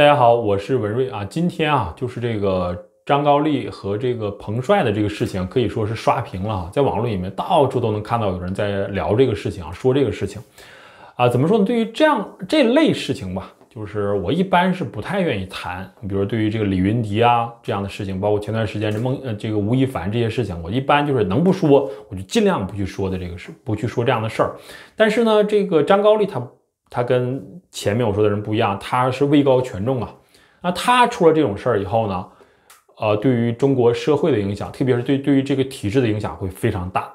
大家好，我是文瑞啊。今天啊，就是这个张高丽和这个彭帅的这个事情，可以说是刷屏了，在网络里面到处都能看到有人在聊这个事情啊，说这个事情啊。怎么说呢？对于这样这类事情吧，就是我一般是不太愿意谈。你比如说对于这个李云迪啊这样的事情，包括前段时间这孟呃这个吴亦凡这些事情，我一般就是能不说我就尽量不去说的这个事，不去说这样的事儿。但是呢，这个张高丽他。他跟前面我说的人不一样，他是位高权重啊。那他出了这种事儿以后呢，呃，对于中国社会的影响，特别是对对于这个体制的影响会非常大，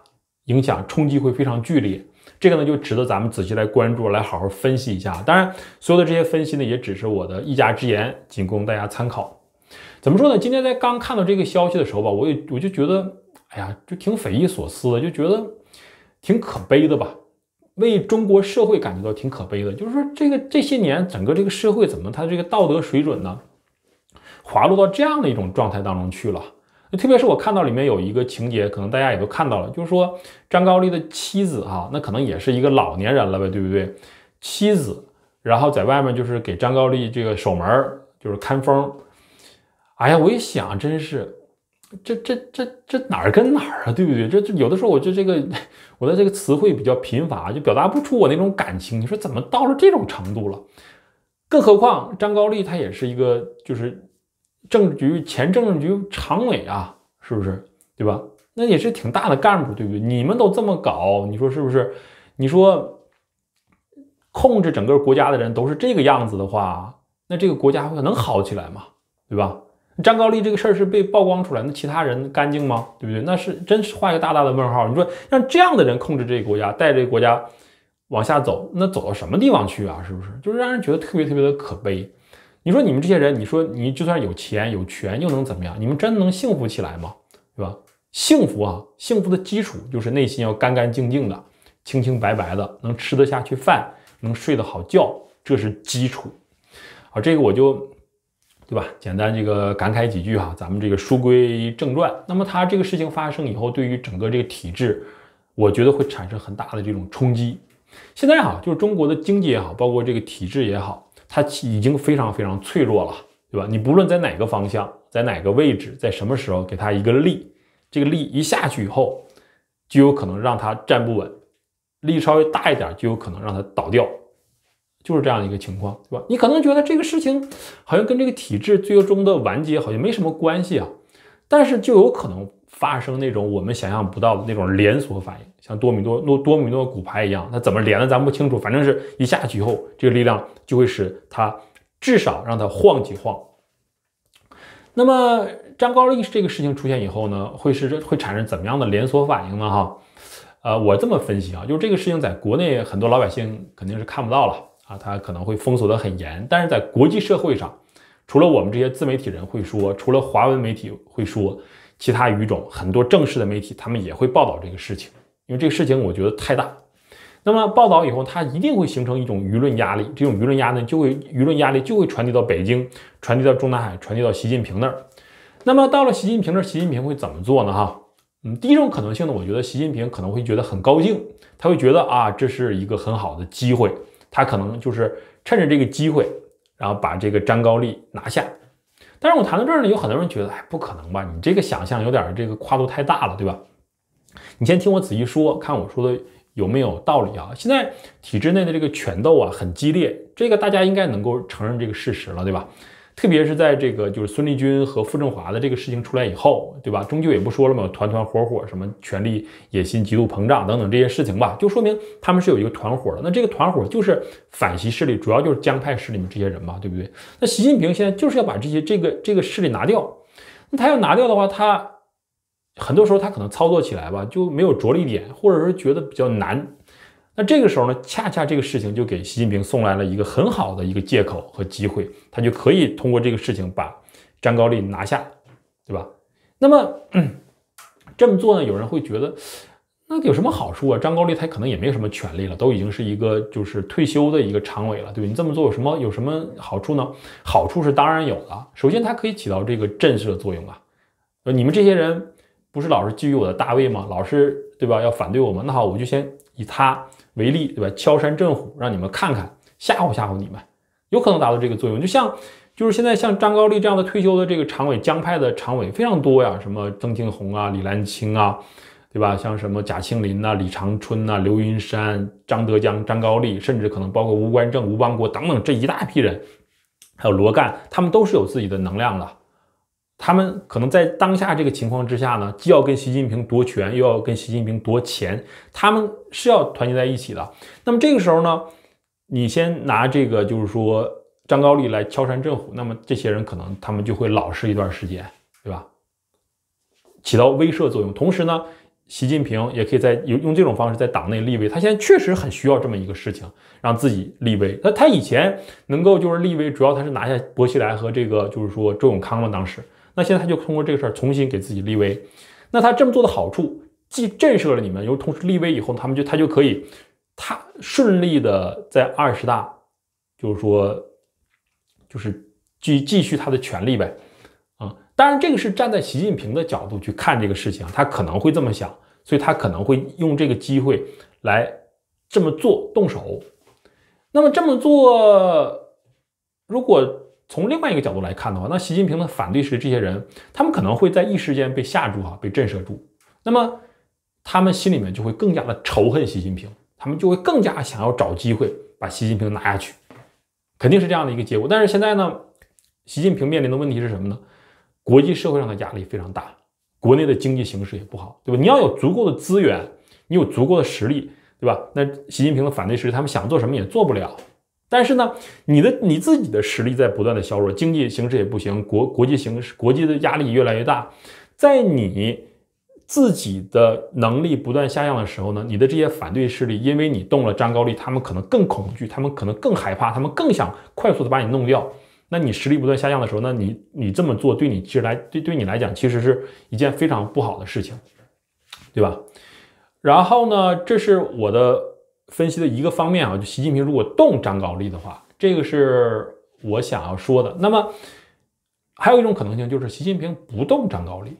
影响冲击会非常剧烈。这个呢，就值得咱们仔细来关注，来好好分析一下。当然，所有的这些分析呢，也只是我的一家之言，仅供大家参考。怎么说呢？今天在刚看到这个消息的时候吧，我也我就觉得，哎呀，就挺匪夷所思的，就觉得挺可悲的吧。为中国社会感觉到挺可悲的，就是说这个这些年整个这个社会怎么他这个道德水准呢，滑落到这样的一种状态当中去了。特别是我看到里面有一个情节，可能大家也都看到了，就是说张高丽的妻子哈，那可能也是一个老年人了呗，对不对？妻子然后在外面就是给张高丽这个守门就是看风。哎呀，我一想真是。这这这这哪儿跟哪儿啊，对不对？这这有的时候，我就这个我的这个词汇比较贫乏，就表达不出我那种感情。你说怎么到了这种程度了？更何况张高丽他也是一个，就是政治局前政治局常委啊，是不是？对吧？那也是挺大的干部，对不对？你们都这么搞，你说是不是？你说控制整个国家的人都是这个样子的话，那这个国家会能好起来吗？对吧？张高丽这个事儿是被曝光出来，那其他人干净吗？对不对？那是真是画一个大大的问号。你说让这样的人控制这个国家，带这个国家往下走，那走到什么地方去啊？是不是？就是让人觉得特别特别的可悲。你说你们这些人，你说你就算有钱有权，又能怎么样？你们真能幸福起来吗？对吧？幸福啊，幸福的基础就是内心要干干净净的，清清白白的，能吃得下去饭，能睡得好觉，这是基础。啊，这个我就。对吧？简单这个感慨几句哈，咱们这个书归正传。那么它这个事情发生以后，对于整个这个体制，我觉得会产生很大的这种冲击。现在哈，就是中国的经济也好，包括这个体制也好，它已经非常非常脆弱了，对吧？你不论在哪个方向，在哪个位置，在什么时候给它一个力，这个力一下去以后，就有可能让它站不稳，力稍微大一点，就有可能让它倒掉。就是这样一个情况，对吧？你可能觉得这个事情好像跟这个体制最终的完结好像没什么关系啊，但是就有可能发生那种我们想象不到的那种连锁反应，像多米诺诺多米诺骨牌一样，它怎么连的咱不清楚，反正是一下去以后，这个力量就会使它至少让它晃几晃。那么张高丽这个事情出现以后呢，会是会产生怎么样的连锁反应呢？哈，呃，我这么分析啊，就是这个事情在国内很多老百姓肯定是看不到了。啊，他可能会封锁的很严，但是在国际社会上，除了我们这些自媒体人会说，除了华文媒体会说，其他语种很多正式的媒体他们也会报道这个事情，因为这个事情我觉得太大。那么报道以后，它一定会形成一种舆论压力，这种舆论压力就会舆论压力就会传递到北京，传递到中南海，传递到习近平那儿。那么到了习近平那儿，习近平会怎么做呢？哈，嗯，第一种可能性呢，我觉得习近平可能会觉得很高兴，他会觉得啊，这是一个很好的机会。他可能就是趁着这个机会，然后把这个张高丽拿下。但是我谈到这儿呢，有很多人觉得，哎，不可能吧？你这个想象有点这个跨度太大了，对吧？你先听我仔细说，看我说的有没有道理啊？现在体制内的这个拳斗啊，很激烈，这个大家应该能够承认这个事实了，对吧？特别是在这个就是孙立军和傅政华的这个事情出来以后，对吧？终究也不说了嘛，团团伙伙、什么权力野心极度膨胀等等这些事情吧，就说明他们是有一个团伙的。那这个团伙就是反习势力，主要就是江派势力里面这些人嘛，对不对？那习近平现在就是要把这些这个这个势力拿掉。那他要拿掉的话，他很多时候他可能操作起来吧就没有着力点，或者是觉得比较难。那这个时候呢，恰恰这个事情就给习近平送来了一个很好的一个借口和机会，他就可以通过这个事情把张高丽拿下，对吧？那么这么做呢，有人会觉得那有什么好处啊？张高丽他可能也没有什么权利了，都已经是一个就是退休的一个常委了，对不对？你这么做有什么有什么好处呢？好处是当然有的，首先它可以起到这个震慑作用啊，呃，你们这些人不是老是觊觎我的大位吗？老是对吧？要反对我吗？那好，我就先以他。为例，对吧？敲山震虎，让你们看看，吓唬吓唬你们，有可能达到这个作用。就像，就是现在像张高丽这样的退休的这个常委，江派的常委非常多呀，什么曾庆红啊、李兰清啊，对吧？像什么贾庆林啊、李长春啊、刘云山、张德江、张高丽，甚至可能包括吴官正、吴邦国等等这一大批人，还有罗干，他们都是有自己的能量的。他们可能在当下这个情况之下呢，既要跟习近平夺权，又要跟习近平夺钱，他们是要团结在一起的。那么这个时候呢，你先拿这个就是说张高丽来敲山震虎，那么这些人可能他们就会老实一段时间，对吧？起到威慑作用。同时呢，习近平也可以在用用这种方式在党内立威。他现在确实很需要这么一个事情，让自己立威。那他以前能够就是立威，主要他是拿下薄熙来和这个就是说周永康嘛，当时。那现在他就通过这个事儿重新给自己立威，那他这么做的好处，既震慑了你们，又同时立威以后，他们就他就可以，他顺利的在二十大，就是说，就是继继续他的权利呗，啊，当然这个是站在习近平的角度去看这个事情，他可能会这么想，所以他可能会用这个机会来这么做动手，那么这么做，如果。从另外一个角度来看的话，那习近平的反对势力这些人，他们可能会在一时间被吓住啊，被震慑住。那么他们心里面就会更加的仇恨习近平，他们就会更加想要找机会把习近平拿下去，肯定是这样的一个结果。但是现在呢，习近平面临的问题是什么呢？国际社会上的压力非常大，国内的经济形势也不好，对吧？你要有足够的资源，你有足够的实力，对吧？那习近平的反对势力，他们想做什么也做不了。但是呢，你的你自己的实力在不断的削弱，经济形势也不行，国国际形势国际的压力越来越大，在你自己的能力不断下降的时候呢，你的这些反对势力，因为你动了张高丽，他们可能更恐惧，他们可能更害怕，他们更想快速的把你弄掉。那你实力不断下降的时候，那你你这么做对你其实来对对你来讲其实是一件非常不好的事情，对吧？然后呢，这是我的。分析的一个方面啊，就习近平如果动张高丽的话，这个是我想要说的。那么还有一种可能性就是习近平不动张高丽，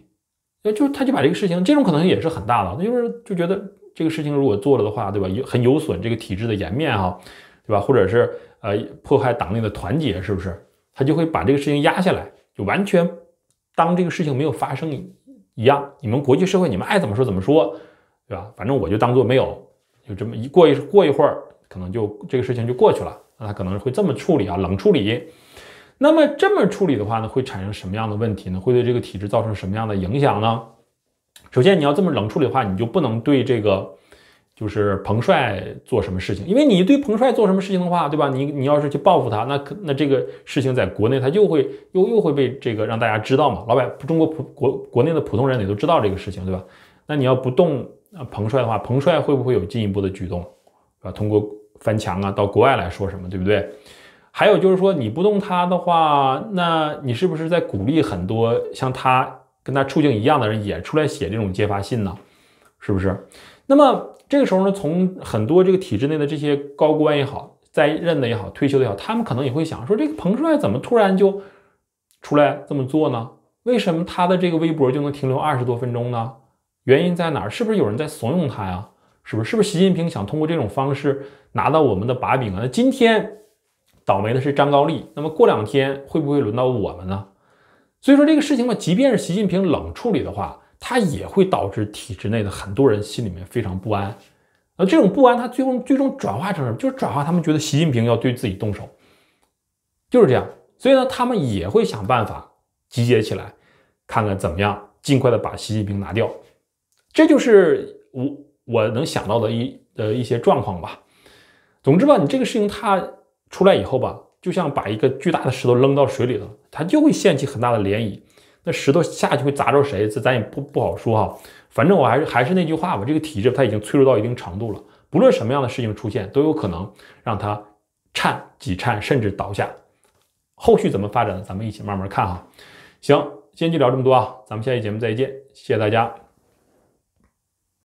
那就是他就把这个事情，这种可能性也是很大的。那就是就觉得这个事情如果做了的话，对吧？有很有损这个体制的颜面啊，对吧？或者是呃破坏党内的团结，是不是？他就会把这个事情压下来，就完全当这个事情没有发生一样。你们国际社会你们爱怎么说怎么说，对吧？反正我就当做没有。就这么一过一过一会儿，可能就这个事情就过去了。那他可能会这么处理啊，冷处理。那么这么处理的话呢，会产生什么样的问题呢？会对这个体制造成什么样的影响呢？首先，你要这么冷处理的话，你就不能对这个就是彭帅做什么事情，因为你对彭帅做什么事情的话，对吧？你你要是去报复他，那可那这个事情在国内他就会又又会被这个让大家知道嘛？老百中国普国国内的普通人也都知道这个事情，对吧？那你要不动彭帅的话，彭帅会不会有进一步的举动，啊？通过翻墙啊，到国外来说什么，对不对？还有就是说，你不动他的话，那你是不是在鼓励很多像他跟他处境一样的人也出来写这种揭发信呢？是不是？那么这个时候呢，从很多这个体制内的这些高官也好，在任的也好，退休的也好，他们可能也会想说，这个彭帅怎么突然就出来这么做呢？为什么他的这个微博就能停留二十多分钟呢？原因在哪儿？是不是有人在怂恿他呀？是不是？是不是习近平想通过这种方式拿到我们的把柄啊？那今天倒霉的是张高丽，那么过两天会不会轮到我们呢？所以说这个事情嘛，即便是习近平冷处理的话，他也会导致体制内的很多人心里面非常不安。那这种不安他最后最终转化成什么？就是转化他们觉得习近平要对自己动手，就是这样。所以呢，他们也会想办法集结起来，看看怎么样尽快的把习近平拿掉。这就是我我能想到的一呃一些状况吧。总之吧，你这个事情它出来以后吧，就像把一个巨大的石头扔到水里头，它就会掀起很大的涟漪。那石头下去会砸着谁，这咱也不不好说哈。反正我还是还是那句话吧，这个体质它已经脆弱到一定程度了，不论什么样的事情出现，都有可能让它颤几颤，甚至倒下。后续怎么发展，咱们一起慢慢看哈。行，今天就聊这么多啊，咱们下期节目再见，谢谢大家。